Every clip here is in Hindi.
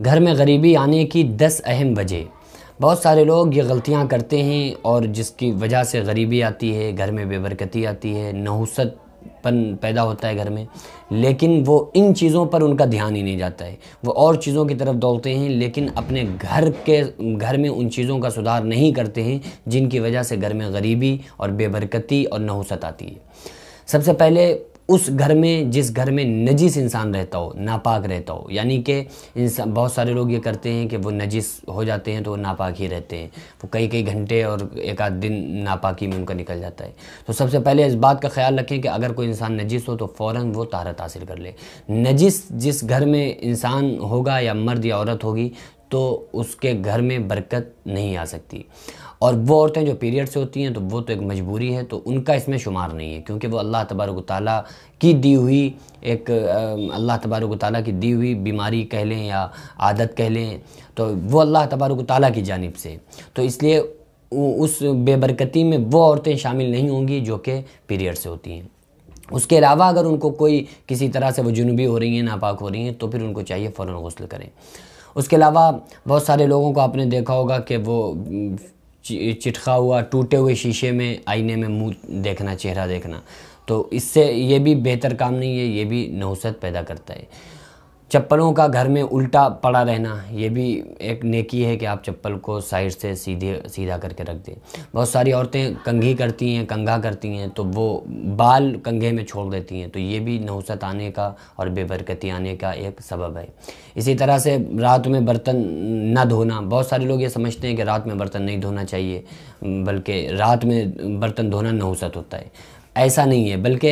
घर में गरीबी आने की दस अहम वजह बहुत सारे लोग ये गलतियाँ करते हैं और जिसकी वजह से गरीबी आती है घर में बेबरकती आती है नहुसतपन पैदा होता है घर में लेकिन वो इन चीज़ों पर उनका ध्यान ही नहीं जाता है वो और चीज़ों की तरफ दौड़ते हैं लेकिन अपने घर के घर में उन चीज़ों का सुधार नहीं करते हैं जिनकी वजह से घर में गरीबी और बेबरकती और नहुसत आती है सबसे पहले उस घर में जिस घर में नजीस इंसान रहता हो नापाक रहता हो यानी कि इंसान बहुत सारे लोग ये करते हैं कि वो नजीस हो जाते हैं तो वो नापाक ही रहते हैं वो कई कई घंटे और एक आध दिन नापाकी में उनका निकल जाता है तो सबसे पहले इस बात का ख्याल रखें कि अगर कोई इंसान नजीस हो तो फ़ौर वो तारत हासिल कर ले नजीस जिस घर में इंसान होगा या मर्द या औरत होगी तो उसके घर में बरकत नहीं आ सकती और वो औरतें जो पीरियड से होती हैं तो वो तो एक मजबूरी है तो उनका इसमें शुमार नहीं है क्योंकि वो अल्लाह तबारक ताली की दी हुई एक अल्लाह तबारक ताली की दी हुई बीमारी कह लें या आदत कह लें तो वो अल्लाह तबारक ताली की जानब से तो इसलिए उस बेबरकती में वो औरतें शामिल नहीं होंगी जो कि पीरियड से होती हैं उसके अलावा अगर उनको कोई किसी तरह से वो जुनूबी हो रही हैं नापाक हो रही हैं तो फिर उनको चाहिए फ़ौर गसल करें उसके अलावा बहुत सारे लोगों को आपने देखा होगा कि वो चिटका हुआ टूटे हुए शीशे में आईने में मुंह देखना चेहरा देखना तो इससे ये भी बेहतर काम नहीं है ये भी नौसत पैदा करता है चप्पलों का घर में उल्टा पड़ा रहना ये भी एक नेकी है कि आप चप्पल को साइड से सीधे सीधा करके रख दें बहुत सारी औरतें कंघी करती हैं कंघा करती हैं तो वो बाल कंघे में छोड़ देती हैं तो ये भी नहुसत आने का और बेबरकती आने का एक सबब है इसी तरह से रात में बर्तन न धोना बहुत सारे लोग ये समझते हैं कि रात में बर्तन नहीं धोना चाहिए बल्कि रात में बर्तन धोना नहुसत होता है ऐसा नहीं है बल्कि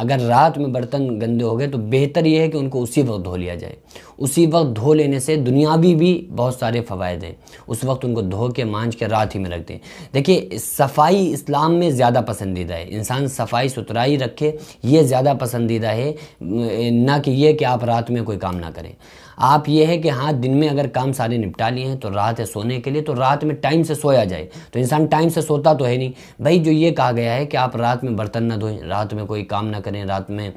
अगर रात में बर्तन गंदे हो गए तो बेहतर ये है कि उनको उसी वक्त धो लिया जाए उसी वक्त धो लेने से दुनियावी भी बहुत सारे फ़वाद हैं उस वक्त उनको धो के मांझ के रात ही में रख दें देखिए सफाई इस्लाम में ज़्यादा पसंदीदा है इंसान सफाई सुथराई रखे ये ज़्यादा पसंदीदा है ना कि यह कि आप रात में कोई काम ना करें आप ये है कि हाँ दिन में अगर काम सारे निपटा लिए हैं तो रात है सोने के लिए तो रात में टाइम से सोया जाए तो इंसान टाइम से सोता तो है नहीं भाई जो ये कहा गया है कि आप रात में बर्तन बर्तन ना धोएं रात में कोई काम ना करें रात में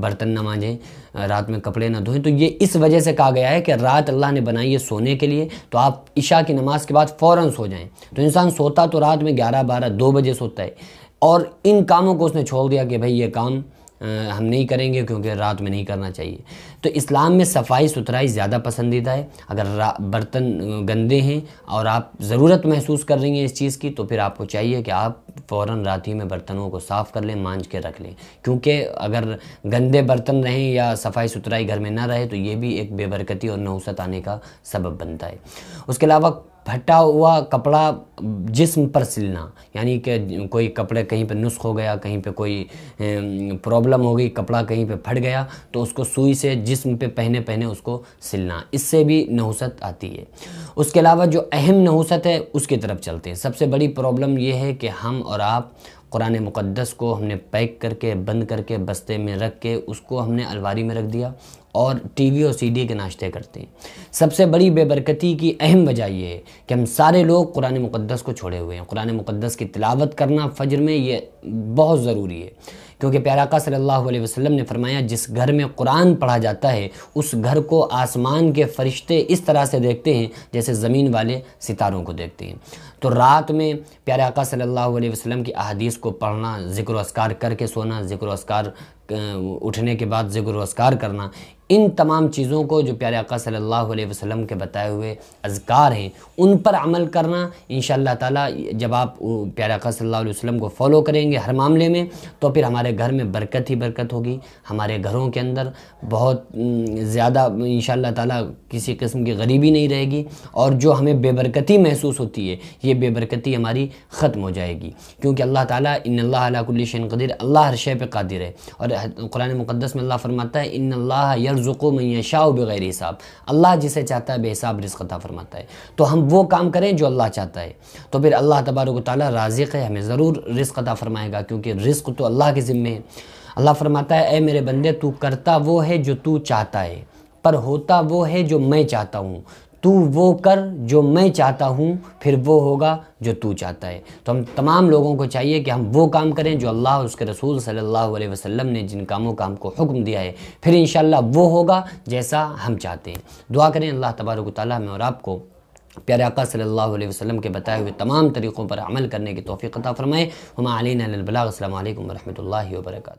बर्तन ना मांझें रात में कपड़े ना धोएं तो ये इस वजह से कहा गया है कि रात अल्लाह ने बनाई है सोने के लिए तो आप ईशा की नमाज़ के बाद फ़ौर सो जाएँ तो इंसान सोता तो रात में ग्यारह बारह दो बजे सोता है और इन कामों को उसने छोड़ दिया कि भाई ये काम हम नहीं करेंगे क्योंकि रात में नहीं करना चाहिए तो इस्लाम में सफाई सुथराई ज़्यादा पसंदीदा है अगर बर्तन गंदे हैं और आप ज़रूरत महसूस कर रही हैं इस चीज़ की तो फिर आपको चाहिए कि आप फ़ौर रात ही में बर्तनों को साफ़ कर लें मांझ के रख लें क्योंकि अगर गंदे बर्तन रहें या सफाई सुथराई घर में ना रहे तो ये भी एक बेबरकती और नौसत आने का सबब बनता है उसके अलावा फटा हुआ कपड़ा जिस्म पर सिलना यानी कि कोई कपड़े कहीं पे नुस्ख हो गया कहीं पे कोई प्रॉब्लम हो गई कपड़ा कहीं पे फट गया तो उसको सुई से जिस्म पे पहने पहने उसको सिलना इससे भी नहुसत आती है उसके अलावा जो अहम नहुसत है उसकी तरफ चलते हैं सबसे बड़ी प्रॉब्लम यह है कि हम और आप कुरान मुक़दस को हमने पैक करके बंद करके बस्ते में रख के उसको हमने अलवारी में रख दिया और टीवी और सीडी के नाश्ते करते हैं सबसे बड़ी बेबरकती की अहम वजह यह है कि हम सारे लोग कुरान मुक़दस को छोड़े हुए हैं कुरान मुक़दस की तिलावत करना फ़जर में ये बहुत ज़रूरी है क्योंकि प्याराका सल्लल्लाहु अलैहि वसल्लम ने फरमाया जिस घर में कुरान पढ़ा जाता है उस घर को आसमान के फरिश्ते इस तरह से देखते हैं जैसे ज़मीन वाले सितारों को देखते हैं तो रात में प्यारे आका सल्लल्लाहु अलैहि वसल्लम की अहदीस को पढ़ना ज़िक्र असकार करके सोना ज़िक्र असकार उठने के बाद जिक्र असकार करना इन तमाम चीज़ों को जो प्यारे आका सल्लल्लाहु अलैहि वसल्लम के बताए हुए अजकार हैं उन पर अमल करना इन ताला जब आप प्यारे आका सल्लल्लाहु अलैहि वसल्लम को फॉलो करेंगे हर मामले में तो फिर हमारे घर में बरकत ही बरकत होगी हमारे घरों के अंदर बहुत ज़्यादा इन ताला किसी किस्म की गरीबी नहीं रहेगी और जो हमें बेबरकती महसूस होती है ये बेबरकती हमारी ख़त्म हो जाएगी क्योंकि अल्लाह ताली इन अल्लाह कुल्लिशन कदीर अल्लाह हर शे पर कादिर है और कुरान मुक़दस में अल्लाह फरमाता है इन अल्लाह यरजुको में यशाओ बग़ैर हिसाब अल्लाह जिसे चाहता है बेहिसाब रिस्क अता फरमाता है तो हम वो काम करें जो अल्लाह चाहता है तो फिर अल्लाह तबारक ताली राजिक है हमें ज़रूर रिस्क अता फरमाएगा क्योंकि रिस्क तो अल्लाह के ज़िम्मे है अल्लाह फरमाता है ए मेरे बंदे तू करता वो है जो तू चाहता है पर होता वो है जो मैं चाहता हूँ तू वो कर जो मैं चाहता हूँ फिर वो होगा जो तू चाहता है तो हम तमाम लोगों को चाहिए कि हम वो काम करें जो अल्लाह और उसके रसूल सल्लल्लाहु अलैहि वसल्लम ने जिन कामों का हमको हुक्म दिया है फिर इन वो होगा जैसा हम चाहते हैं दुआ करें अल्लाह तबारक ताली में और आपको प्यारे आका सल्लल्लाहु अलैहि वसल्लम के बताए हुए तमाम तरीक़ों पर अमल करने की तोफ़ी अता फ़रमाएँ हम आलिन अलबला असल वरहमल वर्का